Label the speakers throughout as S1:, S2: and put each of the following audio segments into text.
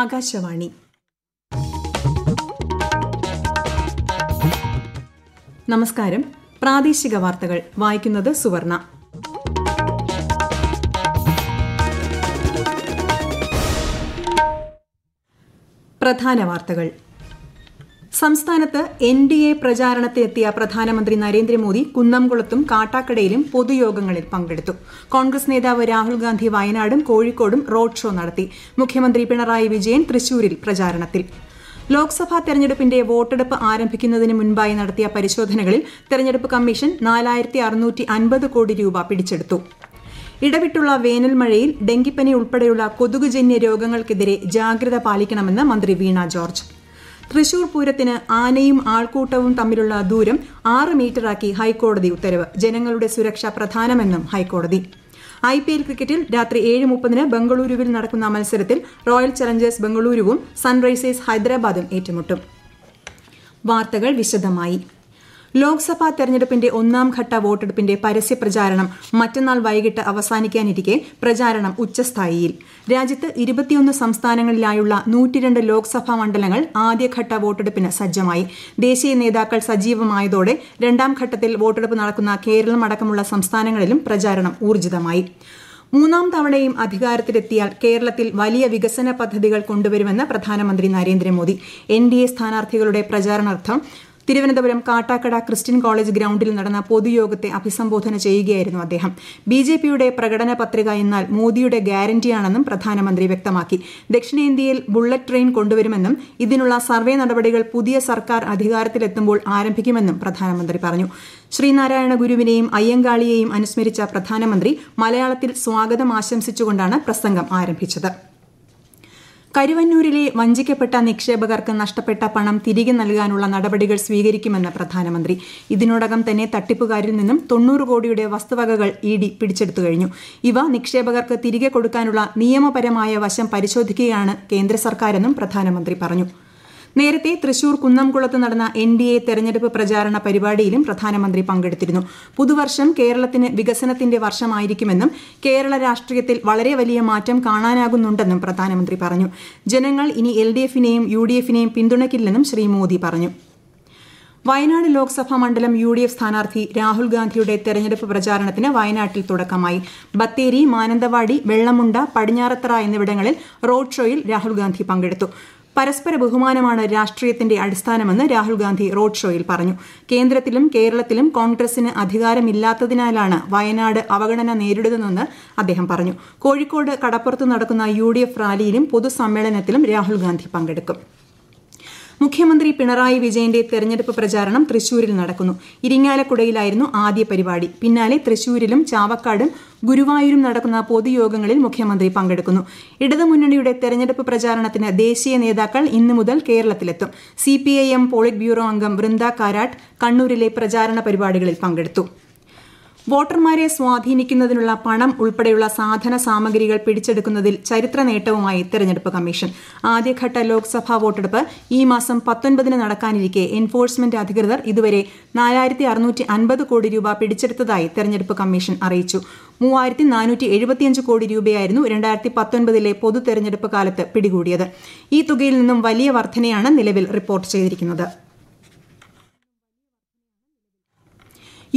S1: ആകാശവാണി നമസ്കാരം പ്രാദേശിക വാർത്തകൾ വായിക്കുന്നത് സുവർണ പ്രധാന വാർത്തകൾ സംസ്ഥാനത്ത് എൻ ഡി എ പ്രചാരണത്തിനെത്തിയ പ്രധാനമന്ത്രി നരേന്ദ്രമോദി കുന്നംകുളത്തും കാട്ടാക്കടയിലും പൊതുയോഗങ്ങളിൽ പങ്കെടുത്തു കോൺഗ്രസ് നേതാവ് രാഹുൽ ഗാന്ധി വയനാടും കോഴിക്കോടും റോഡ് ഷോ നടത്തി മുഖ്യമന്ത്രി പിണറായി വിജയൻ തൃശൂരിൽ പ്രചാരണത്തിൽ ലോക്സഭാ തെരഞ്ഞെടുപ്പിന്റെ വോട്ടെടുപ്പ് ആരംഭിക്കുന്നതിന് മുൻപായി നടത്തിയ പരിശോധനകളിൽ തെരഞ്ഞെടുപ്പ് കമ്മീഷൻ നാലായിരത്തി കോടി രൂപ പിടിച്ചെടുത്തു ഇടവിട്ടുള്ള വേനൽ മഴയിൽ ഡെങ്കിപ്പനി ഉൾപ്പെടെയുള്ള കൊതുകുജന്യ രോഗങ്ങൾക്കെതിരെ ജാഗ്രത പാലിക്കണമെന്ന് മന്ത്രി വീണ ജോർജ് തൃശൂർ പൂരത്തിന് ആനയും ആൾക്കൂട്ടവും തമ്മിലുള്ള ദൂരം ആറ് മീറ്ററാക്കി ഹൈക്കോടതി ഉത്തരവ് ജനങ്ങളുടെ സുരക്ഷ പ്രധാനമെന്നും ഹൈക്കോടതി ഐ പി എൽ ക്രിക്കറ്റിൽ രാത്രി ഏഴ് മുപ്പതിന് ബംഗളൂരുവിൽ നടക്കുന്ന മത്സരത്തിൽ റോയൽ ചലഞ്ചേഴ്സ് ബംഗളൂരുവും സൺറൈസേഴ്സ് ഹൈദരാബാദും ഏറ്റുമുട്ടും വാർത്തകൾ വിശദമായി ലോക്സഭാ തെരഞ്ഞെടുപ്പിന്റെ ഒന്നാം ഘട്ട വോട്ടെടുപ്പിന്റെ പരസ്യ പ്രചാരണം മറ്റന്നാൾ വൈകിട്ട് അവസാനിക്കാനിരിക്കെ പ്രചാരണം ഉച്ചസ്ഥായിയിൽ രാജ്യത്ത് ഇരുപത്തിയൊന്ന് സംസ്ഥാനങ്ങളിലായുള്ള നൂറ്റിരണ്ട് ലോക്സഭാ മണ്ഡലങ്ങൾ ആദ്യഘട്ട വോട്ടെടുപ്പിന് സജ്ജമായി ദേശീയ നേതാക്കൾ സജീവമായതോടെ രണ്ടാം ഘട്ടത്തിൽ വോട്ടെടുപ്പ് നടക്കുന്ന കേരളം അടക്കമുള്ള സംസ്ഥാനങ്ങളിലും പ്രചാരണം ഊർജിതമായി മൂന്നാം തവണയും അധികാരത്തിലെത്തിയാൽ കേരളത്തിൽ വലിയ വികസന പദ്ധതികൾ കൊണ്ടുവരുമെന്ന് പ്രധാനമന്ത്രി നരേന്ദ്രമോദി എൻ ഡി എ സ്ഥാനാർത്ഥികളുടെ പ്രചാരണാർത്ഥം തിരുവനന്തപുരം കാട്ടാക്കട ക്രിസ്ത്യൻ കോളേജ് ഗ്രൌണ്ടിൽ നടന്ന പൊതുയോഗത്തെ അഭിസംബോധന ചെയ്യുകയായിരുന്നു അദ്ദേഹം ബി ജെ പിയുടെ പ്രകടന പത്രിക എന്നാൽ മോദിയുടെ ഗ്യാരന്റിയാണെന്നും പ്രധാനമന്ത്രി വ്യക്തമാക്കി ദക്ഷിണേന്ത്യയിൽ ബുള്ളറ്റ് ട്രെയിൻ കൊണ്ടുവരുമെന്നും ഇതിനുള്ള സർവേ നടപടികൾ പുതിയ സർക്കാർ അധികാരത്തിലെത്തുമ്പോൾ ആരംഭിക്കുമെന്നും പ്രധാനമന്ത്രി പറഞ്ഞു ശ്രീനാരായണ ഗുരുവിനെയും അയ്യങ്കാളിയെയും അനുസ്മരിച്ച പ്രധാനമന്ത്രി മലയാളത്തിൽ സ്വാഗതം ആശംസിച്ചുകൊണ്ടാണ് പ്രസംഗം ആരംഭിച്ചത് കരുവന്നൂരിലെ വഞ്ചിക്കപ്പെട്ട നിക്ഷേപകർക്ക് നഷ്ടപ്പെട്ട പണം തിരികെ നൽകാനുള്ള നടപടികൾ സ്വീകരിക്കുമെന്ന് പ്രധാനമന്ത്രി ഇതിനോടകം തന്നെ തട്ടിപ്പുകാരിൽ നിന്നും തൊണ്ണൂറ് കോടിയുടെ വസ്തുവകകൾ ഇ ഡി പിടിച്ചെടുത്തു കഴിഞ്ഞു ഇവ നിക്ഷേപകർക്ക് തിരികെ കൊടുക്കാനുള്ള നിയമപരമായ വശം പരിശോധിക്കുകയാണ് കേന്ദ്ര സർക്കാരെന്നും പ്രധാനമന്ത്രി പറഞ്ഞു നേരത്തെ തൃശൂർ കുന്നംകുളത്ത് നടന്ന എൻ ഡി എ തെരഞ്ഞെടുപ്പ് പ്രചാരണ പരിപാടിയിലും പ്രധാനമന്ത്രി പങ്കെടുത്തിരുന്നു പുതുവർഷം കേരളത്തിന് വികസനത്തിന്റെ വർഷമായിരിക്കുമെന്നും കേരള രാഷ്ട്രീയത്തിൽ വളരെ വലിയ മാറ്റം കാണാനാകുന്നുണ്ടെന്നും പ്രധാനമന്ത്രി പറഞ്ഞു ജനങ്ങൾ ഇനി എൽ ഡി എഫിനെയും യു ഡി എഫിനെയും പിന്തുണയ്ക്കില്ലെന്നും ശ്രീ മോദി പറഞ്ഞു വയനാട് ലോക്സഭാ മണ്ഡലം യു ഡി എഫ് സ്ഥാനാർത്ഥി രാഹുൽ ഗാന്ധിയുടെ തെരഞ്ഞെടുപ്പ് പ്രചാരണത്തിന് വയനാട്ടിൽ തുടക്കമായി ബത്തേരി മാനന്തവാടി വെള്ളമുണ്ട പടിഞ്ഞാറത്തറ എന്നിവിടങ്ങളിൽ റോഡ് ഷോയിൽ രാഹുൽ ഗാന്ധി പങ്കെടുത്തു പരസ്പര ബഹുമാനമാണ് രാഷ്ട്രീയത്തിന്റെ അടിസ്ഥാനമെന്ന് രാഹുൽ ഗാന്ധി റോഡ് ഷോയിൽ പറഞ്ഞു കേന്ദ്രത്തിലും കേരളത്തിലും കോൺഗ്രസിന് അധികാരമില്ലാത്തതിനാലാണ് വയനാട് അവഗണന നേരിടുന്നതെന്ന് അദ്ദേഹം പറഞ്ഞു കോഴിക്കോട് കടപ്പുറത്ത് നടക്കുന്ന യു റാലിയിലും പൊതുസമ്മേളനത്തിലും രാഹുൽ ഗാന്ധി പങ്കെടുക്കും മുഖ്യമന്ത്രി പിണറായി വിജയന്റെ തെരഞ്ഞെടുപ്പ് പ്രചാരണം തൃശൂരിൽ നടക്കുന്നു ഇരിങ്ങാലക്കുടയിലായിരുന്നു ആദ്യ പരിപാടി പിന്നാലെ തൃശൂരിലും ചാവക്കാടും ഗുരുവായൂരും നടക്കുന്ന പൊതുയോഗങ്ങളിൽ മുഖ്യമന്ത്രി പങ്കെടുക്കുന്നു ഇടതുമുന്നണിയുടെ തെരഞ്ഞെടുപ്പ് പ്രചാരണത്തിന് ദേശീയ നേതാക്കൾ ഇന്നു മുതൽ കേരളത്തിലെത്തും സി പോളിറ്റ് ബ്യൂറോ അംഗം വൃന്ദ കാരാട്ട് കണ്ണൂരിലെ പ്രചാരണ പരിപാടികളിൽ പങ്കെടുത്തു വോട്ടർമാരെ സ്വാധീനിക്കുന്നതിനുള്ള പണം ഉൾപ്പെടെയുള്ള സാധന സാമഗ്രികൾ പിടിച്ചെടുക്കുന്നതിൽ ചരിത്ര നേട്ടവുമായി തെരഞ്ഞെടുപ്പ് കമ്മീഷൻ ആദ്യഘട്ട ലോക്സഭാ വോട്ടെടുപ്പ് ഈ മാസം പത്തൊൻപതിന് നടക്കാനിരിക്കെ എൻഫോഴ്സ്മെന്റ് അധികൃതർ ഇതുവരെ നാലായിരത്തി അൻപത് കോടി രൂപ പിടിച്ചെടുത്തതായി തെരഞ്ഞെടുപ്പ് കമ്മീഷൻ അറിയിച്ചു മൂവായിരത്തി നാനൂറ്റി എഴുപത്തിയഞ്ച് കോടി രൂപയായിരുന്നു രണ്ടായിരത്തി പത്തൊൻപതിലെ പൊതു തെരഞ്ഞെടുപ്പ് കാലത്ത് പിടികൂടിയത് ഈ തുകയിൽ നിന്നും വലിയ വർധനയാണ് നിലവിൽ റിപ്പോർട്ട് ചെയ്തിരിക്കുന്നത്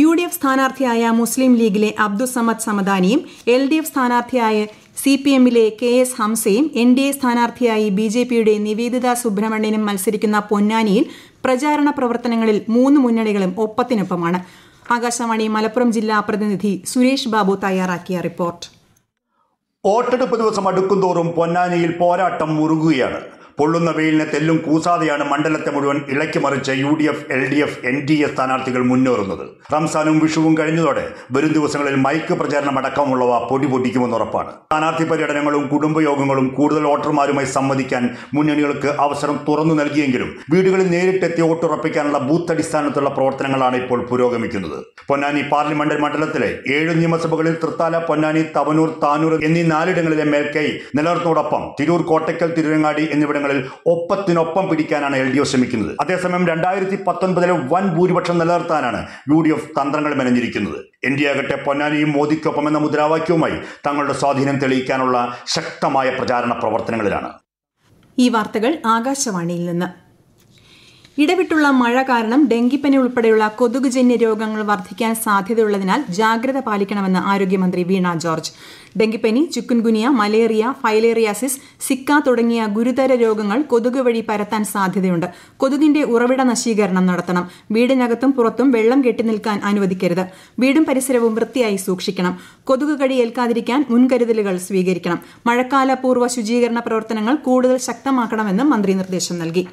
S1: യു ഡി എഫ് സ്ഥാനാർത്ഥിയായ മുസ്ലിം ലീഗിലെ അബ്ദുസമദ് സമദാനിയും എൽ ഡി എഫ് സ്ഥാനാർത്ഥിയായ സി പി എമ്മിലെ കെ എസ് ഹംസയും എൻ ഡി എ സ്ഥാനാർത്ഥിയായി ബി ജെ പിയുടെ നിവേദിത സുബ്രഹ്മണ്യനും മത്സരിക്കുന്ന പൊന്നാനിയിൽ പ്രചാരണ പ്രവർത്തനങ്ങളിൽ മൂന്ന് മുന്നണികളും ഒപ്പത്തിനൊപ്പമാണ് ആകാശവാണി മലപ്പുറം ജില്ലാ പ്രതിനിധി സുരേഷ് ബാബു തയ്യാറാക്കിയ റിപ്പോർട്ട് വോട്ടെടുപ്പ് ദിവസം അടുക്കുംതോറും പൊന്നാനിയിൽ പോരാട്ടം മുറുകുകയാണ് പൊള്ളുന്ന വെയിലിനെ തെല്ലും കൂസാതെയാണ് മണ്ഡലത്തെ മുഴുവൻ ഇളക്കിമറിച്ച് U D F L D F N D A സ്ഥാനാർത്ഥികൾ മുന്നേറുന്നത് റംസാനും വിഷുവും കഴിഞ്ഞതോടെ വരും ദിവസങ്ങളിൽ മൈക്ക് പ്രചാരണം അടക്കമുള്ളവ പൊടി പൊട്ടിക്കുമെന്ന് ഉറപ്പാണ് സ്ഥാനാർത്ഥി പര്യടനങ്ങളും കുടുംബയോഗങ്ങളും കൂടുതൽ വോട്ടർമാരുമായി സംവദിക്കാൻ മുന്നണികൾക്ക് അവസരം തുറന്നു നൽകിയെങ്കിലും വീടുകളിൽ നേരിട്ടെത്തി വോട്ടുറപ്പിക്കാനുള്ള ബൂത്ത് അടിസ്ഥാനത്തുള്ള പ്രവർത്തനങ്ങളാണ് ഇപ്പോൾ പുരോഗമിക്കുന്നത് പൊന്നാനി പാർലമെന്റ് മണ്ഡലത്തിലെ ഏഴ് നിയമസഭകളിൽ തൃത്താല പൊന്നാനി തവനൂർ താനൂർ എന്നീ നാലിടങ്ങളിലെ മേൽക്കൈ നിലനിർത്തോടൊപ്പം തിരൂർ കോട്ടയ്ക്കൽ തിരുവങ്ങാടി എന്നിവിടങ്ങളിൽ മണ്ഡലങ്ങളിൽ ഒപ്പത്തിനൊപ്പം പിടിക്കാനാണ് എൽ ഡി എഫ് ശ്രമിക്കുന്നത് അതേസമയം രണ്ടായിരത്തി പത്തൊൻപതിലെ വൻ ഭൂരിപക്ഷം നിലനിർത്താനാണ് യു ഡി എഫ് തന്ത്രങ്ങൾ മെനഞ്ഞിരിക്കുന്നത് എൻ ഡി ആകട്ടെ പൊന്നാനിയും മോദിക്കൊപ്പം എന്ന മുദ്രാവാക്യവുമായി തങ്ങളുടെ സ്വാധീനം തെളിയിക്കാനുള്ള ശക്തമായ പ്രചാരണ പ്രവർത്തനങ്ങളിലാണ് ഈ വാർത്തകൾ ആകാശവാണിയിൽ നിന്ന് ഇടവിട്ടുള്ള മഴ കാരണം ഡെങ്കിപ്പനി ഉൾപ്പെടെയുള്ള കൊതുകുജന്യ രോഗങ്ങൾ വർദ്ധിക്കാൻ സാധ്യതയുള്ളതിനാൽ ജാഗ്രത പാലിക്കണമെന്ന് ആരോഗ്യമന്ത്രി വീണ ജോർജ് ഡെങ്കിപ്പനി ചുക്കുൻഗുനിയ മലേറിയ ഫൈലേറിയാസിസ് സിക്ക തുടങ്ങിയ ഗുരുതര രോഗങ്ങൾ കൊതുക് വഴി പരത്താൻ സാധ്യതയുണ്ട് കൊതുകിന്റെ ഉറവിട നശീകരണം നടത്തണം വീടിനകത്തും പുറത്തും വെള്ളം കെട്ടിനിൽക്കാൻ അനുവദിക്കരുത് വീടും പരിസരവും വൃത്തിയായി സൂക്ഷിക്കണം കൊതുക് കടി ഏൽക്കാതിരിക്കാൻ മുൻകരുതലുകൾ സ്വീകരിക്കണം മഴക്കാലപൂർവ്വ ശുചീകരണ പ്രവർത്തനങ്ങൾ കൂടുതൽ ശക്തമാക്കണമെന്നും മന്ത്രി നിർദ്ദേശം നൽകി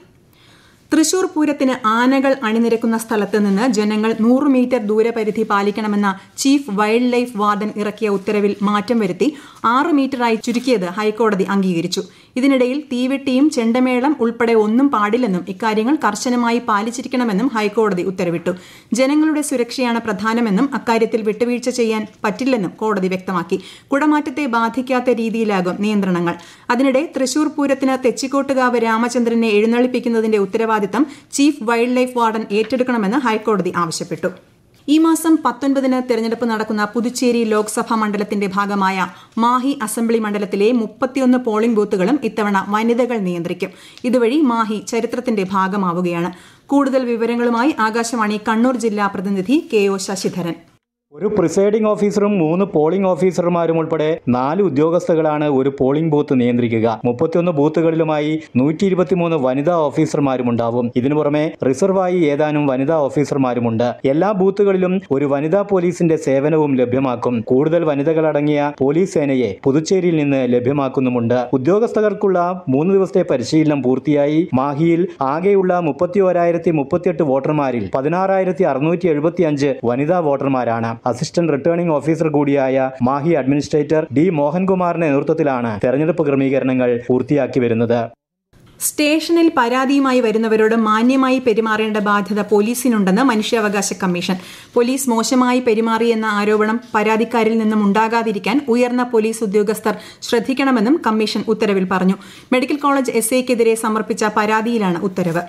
S1: തൃശൂർ പൂരത്തിന് ആനകൾ അണിനിരക്കുന്ന സ്ഥലത്ത് നിന്ന് ജനങ്ങൾ നൂറ് മീറ്റർ ദൂരപരിധി പാലിക്കണമെന്ന ചീഫ് വൈൽഡ് ലൈഫ് വാർഡൻ ഇറക്കിയ ഉത്തരവിൽ മാറ്റം വരുത്തി ആറ് മീറ്ററായി ചുരുക്കിയത് ഹൈക്കോടതി അംഗീകരിച്ചു ഇതിനിടയിൽ തീവെട്ടിയും ചെണ്ടമേളം ഉൾപ്പെടെ ഒന്നും പാടില്ലെന്നും ഇക്കാര്യങ്ങൾ കർശനമായി പാലിച്ചിരിക്കണമെന്നും ഹൈക്കോടതി ഉത്തരവിട്ടു ജനങ്ങളുടെ സുരക്ഷയാണ് പ്രധാനമെന്നും അക്കാര്യത്തിൽ വിട്ടുവീഴ്ച ചെയ്യാൻ പറ്റില്ലെന്നും കോടതി വ്യക്തമാക്കി കുടമാറ്റത്തെ ബാധിക്കാത്ത രീതിയിലാകും നിയന്ത്രണങ്ങൾ അതിനിടെ തൃശൂർ പൂരത്തിന് തെച്ചിക്കോട്ടുകാവ് രാമചന്ദ്രനെ എഴുന്നള്ളിപ്പിക്കുന്നതിന്റെ ഉത്തരവാദിത്തം ചീഫ് വൈൽഡ് ലൈഫ് വാർഡൻ ഏറ്റെടുക്കണമെന്ന് ഹൈക്കോടതി ആവശ്യപ്പെട്ടു ഈ മാസം പത്തൊൻപതിന് തെരഞ്ഞെടുപ്പ് നടക്കുന്ന പുതുച്ചേരി ലോക്സഭാ മണ്ഡലത്തിന്റെ ഭാഗമായ മാഹി അസംബ്ലി മണ്ഡലത്തിലെ മുപ്പത്തിയൊന്ന് പോളിംഗ് ബൂത്തുകളും ഇത്തവണ വനിതകൾ നിയന്ത്രിക്കും ഇതുവഴി മാഹി ചരിത്രത്തിന്റെ ഭാഗമാവുകയാണ് കൂടുതൽ വിവരങ്ങളുമായി ആകാശവാണി കണ്ണൂർ ജില്ലാ പ്രതിനിധി കെ ഒ ശശിധരൻ ഒരു പ്രിസൈഡിംഗ് ഓഫീസറും മൂന്ന് പോളിംഗ് ഓഫീസർമാരും ഉൾപ്പെടെ നാല് ഉദ്യോഗസ്ഥകളാണ് ഒരു പോളിംഗ് ബൂത്ത് നിയന്ത്രിക്കുക മുപ്പത്തിയൊന്ന് ബൂത്തുകളിലുമായി നൂറ്റി ഇരുപത്തിമൂന്ന് വനിതാ ഓഫീസർമാരും ഉണ്ടാവും ഇതിനു പുറമെ റിസർവായി ഏതാനും വനിതാ ഓഫീസർമാരുമുണ്ട് എല്ലാ ബൂത്തുകളിലും ഒരു വനിതാ പോലീസിന്റെ സേവനവും ലഭ്യമാക്കും കൂടുതൽ വനിതകളടങ്ങിയ പോലീസ് സേനയെ പുതുച്ചേരിയിൽ നിന്ന് ലഭ്യമാക്കുന്നുമുണ്ട് ഉദ്യോഗസ്ഥർക്കുള്ള മൂന്ന് ദിവസത്തെ പരിശീലനം പൂർത്തിയായി മാഹിയിൽ ആകെയുള്ള മുപ്പത്തി ഓരായിരത്തി മുപ്പത്തിയെട്ട് വോട്ടർമാരിൽ പതിനാറായിരത്തി അറുന്നൂറ്റി എഴുപത്തിയഞ്ച് വനിതാ വോട്ടർമാരാണ് അസിസ്റ്റന്റ് റിട്ടേണിംഗ് ഓഫീസർ കൂടിയായ മാഹി അഡ്മിനിസ്ട്രേറ്റർ ഡി മോഹൻകുമാറിന്റെ നേതൃത്വത്തിലാണ് തെരഞ്ഞെടുപ്പ് ക്രമീകരണങ്ങൾ പൂർത്തിയാക്കി വരുന്നത് സ്റ്റേഷനിൽ പരാതിയുമായി വരുന്നവരോട് മാന്യമായി പെരുമാറേണ്ട ബാധ്യത പോലീസിനുണ്ടെന്ന് മനുഷ്യാവകാശ കമ്മീഷൻ പോലീസ് മോശമായി പെരുമാറിയെന്ന ആരോപണം പരാതിക്കാരിൽ നിന്നും ഉണ്ടാകാതിരിക്കാൻ ഉയർന്ന പോലീസ് ഉദ്യോഗസ്ഥർ ശ്രദ്ധിക്കണമെന്നും കമ്മീഷൻ ഉത്തരവിൽ പറഞ്ഞു മെഡിക്കൽ കോളേജ് എസ് സമർപ്പിച്ച പരാതിയിലാണ് ഉത്തരവ്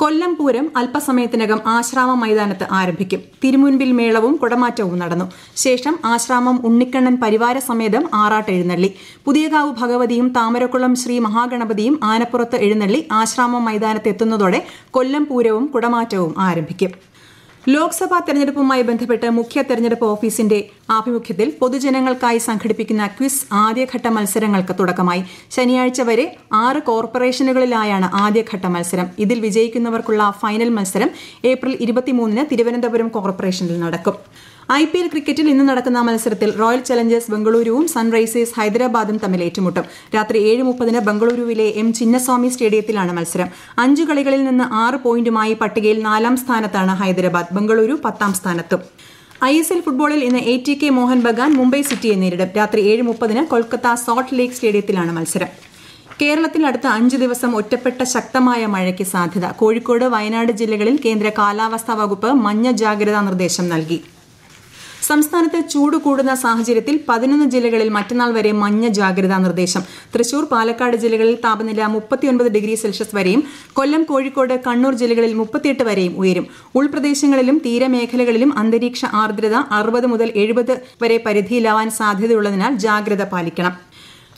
S1: കൊല്ലം പൂരം അല്പസമയത്തിനകം ആശ്രാമ മൈതാനത്ത് ആരംഭിക്കും തിരുമുൻപിൽ മേളവും കുടമാറ്റവും നടന്നു ശേഷം ആശ്രാമം ഉണ്ണിക്കണ്ണൻ പരിവാര സമേതം ആറാട്ട് എഴുന്നള്ളി പുതിയകാവ് ഭഗവതിയും താമരക്കുളം ശ്രീ മഹാഗണപതിയും ആനപ്പുറത്ത് എഴുന്നള്ളി ആശ്രാമ മൈതാനത്ത് എത്തുന്നതോടെ കൊല്ലം പൂരവും കുടമാറ്റവും ആരംഭിക്കും ലോക്സഭാ തെരഞ്ഞെടുപ്പുമായി ബന്ധപ്പെട്ട് മുഖ്യ തെരഞ്ഞെടുപ്പ് ഓഫീസിന്റെ ആഭിമുഖ്യത്തിൽ പൊതുജനങ്ങൾക്കായി സംഘടിപ്പിക്കുന്ന ക്വിസ് ആദ്യഘട്ട മത്സരങ്ങൾക്ക് തുടക്കമായി ശനിയാഴ്ച വരെ ആറ് കോർപ്പറേഷനുകളിലായാണ് ആദ്യഘട്ട മത്സരം ഇതിൽ വിജയിക്കുന്നവർക്കുള്ള ഫൈനൽ മത്സരം ഏപ്രിൽ ഇരുപത്തിമൂന്നിന് തിരുവനന്തപുരം കോർപ്പറേഷനിൽ നടക്കും ഐ പി എൽ ക്രിക്കറ്റിൽ ഇന്ന് നടക്കുന്ന മത്സരത്തിൽ റോയൽ ചലഞ്ചേഴ്സ് ബംഗളൂരുവും സൺറൈസേഴ്സ് ഹൈദരാബാദും തമ്മിൽ ഏറ്റുമുട്ടും രാത്രി ഏഴ് മുപ്പതിന് ബംഗളൂരുവിലെ എം ചിന്നസ്വാമി സ്റ്റേഡിയത്തിലാണ് മത്സരം അഞ്ച് കളികളിൽ നിന്ന് ആറ് പോയിന്റുമായി പട്ടികയിൽ നാലാം സ്ഥാനത്താണ് ഹൈദരാബാദ് ബംഗളൂരു പത്താം സ്ഥാനത്തും ഐ എസ് എൽ ഫുട്ബോളിൽ ഇന്ന് A T K Mohun Bagan Mumbai സിറ്റിയെ നേരിടും രാത്രി ഏഴ് മുപ്പതിന് കൊൽക്കത്ത സോൾട്ട് ലേക്ക് സ്റ്റേഡിയത്തിലാണ് മത്സരം കേരളത്തിൽ അടുത്ത അഞ്ച് ദിവസം ഒറ്റപ്പെട്ട ശക്തമായ മഴയ്ക്ക് സാധ്യത കോഴിക്കോട് വയനാട് ജില്ലകളിൽ കേന്ദ്ര കാലാവസ്ഥാ വകുപ്പ് മഞ്ഞ ജാഗ്രതാ നിർദ്ദേശം നൽകി സംസ്ഥാനത്ത് ചൂട് കൂടുന്ന സാഹചര്യത്തിൽ പതിനൊന്ന് ജില്ലകളിൽ മറ്റന്നാൾ വരെ മഞ്ഞ ജാഗ്രതാ നിർദ്ദേശം തൃശൂർ പാലക്കാട് ജില്ലകളിൽ താപനില മുപ്പത്തിയൊൻപത് ഡിഗ്രി സെൽഷ്യസ് വരെയും കൊല്ലം കോഴിക്കോട് കണ്ണൂർ ജില്ലകളിൽ മുപ്പത്തിയെട്ട് വരെയും ഉയരും ഉൾപ്രദേശങ്ങളിലും തീരമേഖലകളിലും അന്തരീക്ഷ ആർദ്രത അറുപത് മുതൽ എഴുപത് വരെ പരിധിയിലാവാൻ സാധ്യതയുള്ളതിനാൽ ജാഗ്രത പാലിക്കണം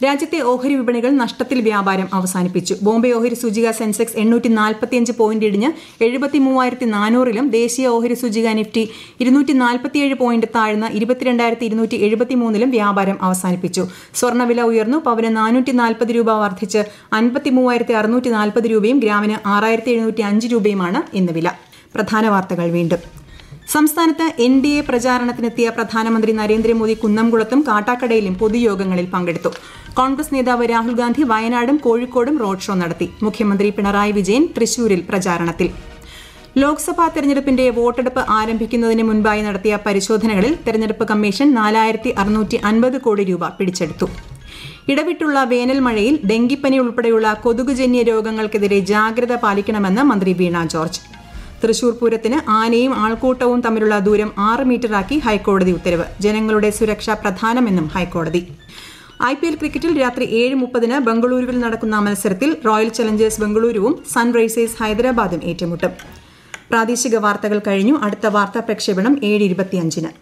S1: രാജ്യത്തെ ഓഹരി വിപണികൾ നഷ്ടത്തിൽ വ്യാപാരം അവസാനിപ്പിച്ചു ബോംബെ ഓഹരി സൂചിക സെൻസെക്സ് എണ്ണൂറ്റി നാൽപ്പത്തിയഞ്ച് പോയിന്റ് ഇടിഞ്ഞ് എഴുപത്തി മൂവായിരത്തി നാനൂറിലും ദേശീയ ഓഹരി സൂചിക നിഫ്റ്റി ഇരുന്നൂറ്റി നാൽപ്പത്തിയേഴ് പോയിന്റ് താഴ്ന്ന ഇരുപത്തിരണ്ടായിരത്തി ഇരുന്നൂറ്റി എഴുപത്തി മൂന്നിലും വ്യാപാരം അവസാനിപ്പിച്ചു സ്വർണ്ണവില ഉയർന്നു പവന് നാനൂറ്റി നാൽപ്പത് രൂപ വർദ്ധിച്ച് അൻപത്തി മൂവായിരത്തി അറുന്നൂറ്റി നാൽപ്പത് രൂപയും ഗ്രാമിന് ആറായിരത്തി എഴുന്നൂറ്റി അഞ്ച് രൂപയുമാണ് ഇന്ന് വില പ്രധാന വാർത്തകൾ വീണ്ടും സംസ്ഥാനത്ത് എൻ ഡി എ പ്രചാരണത്തിനെത്തിയ പ്രധാനമന്ത്രി നരേന്ദ്രമോദി കുന്നംകുളത്തും കാട്ടാക്കടയിലും പൊതുയോഗങ്ങളിൽ പങ്കെടുത്തു കോൺഗ്രസ് നേതാവ് രാഹുൽ ഗാന്ധി വയനാടും കോഴിക്കോടും റോഡ് ഷോ നടത്തി മുഖ്യമന്ത്രി പിണറായി വിജയൻ തൃശൂരിൽ പ്രചാരണത്തിൽ ലോക്സഭാ തെരഞ്ഞെടുപ്പിന്റെ വോട്ടെടുപ്പ് ആരംഭിക്കുന്നതിന് മുൻപായി നടത്തിയ പരിശോധനകളിൽ തെരഞ്ഞെടുപ്പ് കമ്മീഷൻ നാലായിരത്തി അറുന്നൂറ്റി അൻപത് കോടി രൂപ പിടിച്ചെടുത്തു ഇടവിട്ടുള്ള വേനൽ മഴയിൽ ഡെങ്കിപ്പനി ഉൾപ്പെടെയുള്ള കൊതുകുജന്യ രോഗങ്ങൾക്കെതിരെ ജാഗ്രത പാലിക്കണമെന്ന് മന്ത്രി വീണ ജോർജ് തൃശൂർ പൂരത്തിന് ആനയും ആൾക്കൂട്ടവും തമ്മിലുള്ള ദൂരം ആറ് മീറ്ററാക്കി ഹൈക്കോടതി ഉത്തരവ് ജനങ്ങളുടെ സുരക്ഷ പ്രധാനമെന്നും ഹൈക്കോടതി ഐ പി എൽ ക്രിക്കറ്റിൽ രാത്രി ഏഴ് മുപ്പതിന് ബംഗളൂരുവിൽ നടക്കുന്ന മത്സരത്തിൽ റോയൽ ചലഞ്ചേഴ്സ് ബംഗളൂരുവും സൺറൈസേഴ്സ് ഹൈദരാബാദും ഏറ്റുമുട്ടും പ്രാദേശിക വാർത്തകൾ കഴിഞ്ഞു അടുത്ത വാർത്താ പ്രക്ഷേപണം ഏഴ് ഇരുപത്തിയഞ്ചിന്